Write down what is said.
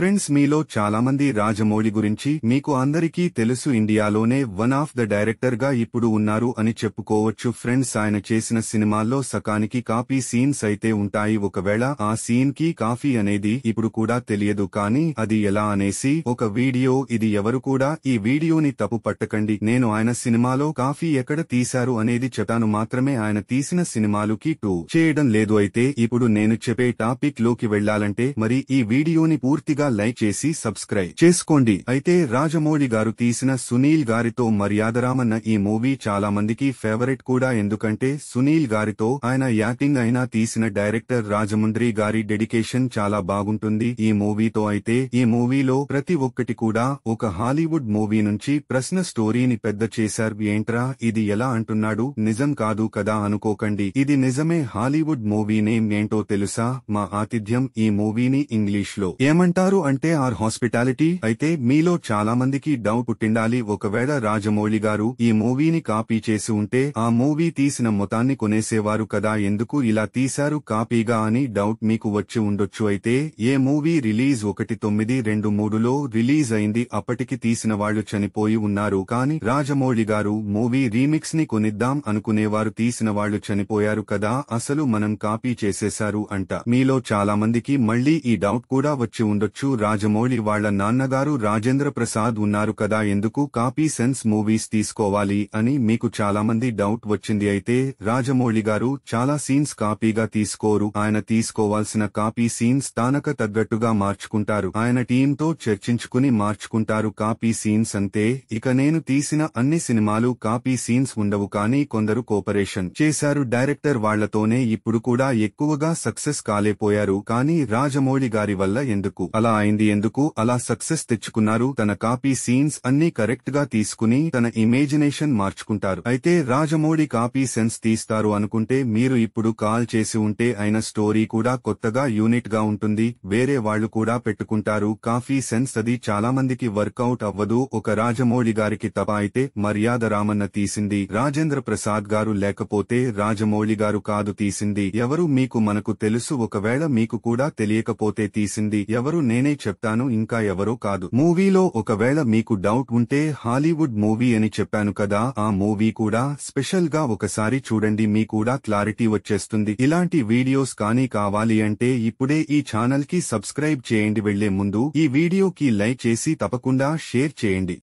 friends మీలో చాలామంది రాజమౌళి గురించి మీకు అందరికీ తెలుసు ఇండియాలోనే వన్ ఆఫ్ ద డైరెక్టర్గా ఇప్పుడు ఉన్నారు అని చెప్పుకోవచ్చు ఫ్రెండ్స్ ఆయన చేసిన సినిమాల్లో సకానికి కాపీ సీన్స్ అయితే ఉంటాయి ఒకవేళ ఆ సీన్ కి కాఫీ అనేది ఇప్పుడు కూడా తెలియదు కానీ అది ఎలా అనేసి ఒక వీడియో ఇది ఎవరు కూడా ఈ వీడియోని తప్పు పట్టకండి నేను ఆయన సినిమాలో కాఫీ ఎక్కడ తీశారు అనేది చెప్పాను మాత్రమే ఆయన తీసిన సినిమాలుకి టూ చేయడం లేదు అయితే ఇప్పుడు నేను చెప్పే టాపిక్ లోకి వెళ్లాలంటే మరి ఈ వీడియోని పూర్తిగా లైక్ చేసి సబ్స్క్రైబ్ చేసుకోండి అయితే రాజమౌళి గారు తీసిన సునీల్ గారితో మర్యాదరామన్న ఈ మూవీ చాలా మందికి ఫేవరెట్ కూడా ఎందుకంటే సునీల్ గారితో ఆయన యాక్టింగ్ అయినా తీసిన డైరెక్టర్ రాజముంద్రి గారి డెడికేషన్ చాలా బాగుంటుంది ఈ మూవీతో అయితే ఈ మూవీలో ప్రతి ఒక్కటి కూడా ఒక హాలీవుడ్ మూవీ నుంచి ప్రశ్న స్టోరీని పెద్ద చేశారు ఏంట్రా ఇది ఎలా అంటున్నాడు నిజం కాదు కదా అనుకోకండి ఇది నిజమే హాలీవుడ్ మూవీ నేమ్ ఏంటో తెలుసా మా ఆతిథ్యం ఈ మూవీని ఇంగ్లీష్ లో ఏమంటారు పేరు అంటే ఆర్ హాస్పిటాలిటీ అయితే మీలో చాలా మందికి డౌట్ పుట్టిండాలి ఒకవేళ రాజమౌళి గారు ఈ మూవీని కాపీ చేసి ఉంటే ఆ మూవీ తీసిన మొత్తాన్ని కొనేసేవారు కదా ఎందుకు ఇలా తీశారు కాపీగా అని డౌట్ మీకు వచ్చి ఉండొచ్చు అయితే ఏ మూవీ రిలీజ్ ఒకటి తొమ్మిది రెండు మూడులో రిలీజ్ అయింది అప్పటికి తీసిన వాళ్లు చనిపోయి ఉన్నారు కాని రాజమౌళి గారు మూవీ రీమిక్స్ ని కొనిద్దాం అనుకునేవారు తీసిన వాళ్లు చనిపోయారు కదా అసలు మనం కాపీ చేసేశారు అంట మీలో చాలా మందికి మళ్లీ ఈ డౌట్ కూడా వచ్చి ఉండొచ్చు కిచ్చు రాజమౌళి వాళ్ల నాన్నగారు రాజేంద్ర ప్రసాద్ ఉన్నారు కదా ఎందుకు కాపీ సెన్స్ మూవీస్ తీసుకోవాలి అని మీకు చాలామంది డౌట్ వచ్చింది అయితే రాజమౌళి గారు చాలా సీన్స్ కాపీగా తీసుకోరు ఆయన తీసుకోవాల్సిన కాపీ సీన్స్ తానక తగ్గట్టుగా మార్చుకుంటారు ఆయన టీంతో చర్చించుకుని మార్చుకుంటారు కాపీ సీన్స్ అంతే ఇక నేను తీసిన అన్ని సినిమాలు కాపీ సీన్స్ ఉండవు కానీ కొందరు కోపరేషన్ చేశారు డైరెక్టర్ వాళ్లతోనే ఇప్పుడు కూడా ఎక్కువగా సక్సెస్ కాలేపోయారు కానీ రాజమౌళి గారి వల్ల ఎందుకు అలా అలా అయింది ఎందుకు అలా సక్సెస్ తెచ్చుకున్నారు తన కాపీ సీన్స్ అన్ని కరెక్ట్ గా తీసుకుని తన ఇమేజినేషన్ మార్చుకుంటారు అయితే రాజమౌళి కాపీ సెన్స్ తీస్తారు అనుకుంటే మీరు ఇప్పుడు కాల్ చేసి ఉంటే అయిన స్టోరీ కూడా కొత్తగా యూనిట్ గా ఉంటుంది వేరే వాళ్లు కూడా పెట్టుకుంటారు కాఫీ సెన్స్ అది చాలా మందికి వర్కౌట్ అవ్వదు ఒక రాజమౌళి గారికి తప అయితే మర్యాద రామన్న తీసింది రాజేంద్ర ప్రసాద్ గారు లేకపోతే రాజమౌళి గారు కాదు తీసింది ఎవరు మీకు మనకు తెలుసు ఒకవేళ మీకు కూడా తెలియకపోతే తీసింది ఎవరు నే నేనే చెప్తాను ఇంకా ఎవరో కాదు మూవీలో ఒకవేళ మీకు డౌట్ ఉంటే హాలీవుడ్ మూవీ అని చెప్పాను కదా ఆ మూవీ కూడా స్పెషల్ గా ఒకసారి చూడండి మీ కూడా క్లారిటీ వచ్చేస్తుంది ఇలాంటి వీడియోస్ కానీ కావాలి అంటే ఇప్పుడే ఈ ఛానల్ కి సబ్స్క్రైబ్ చేయండి వెళ్లే ముందు ఈ వీడియోకి లైక్ చేసి తప్పకుండా షేర్ చేయండి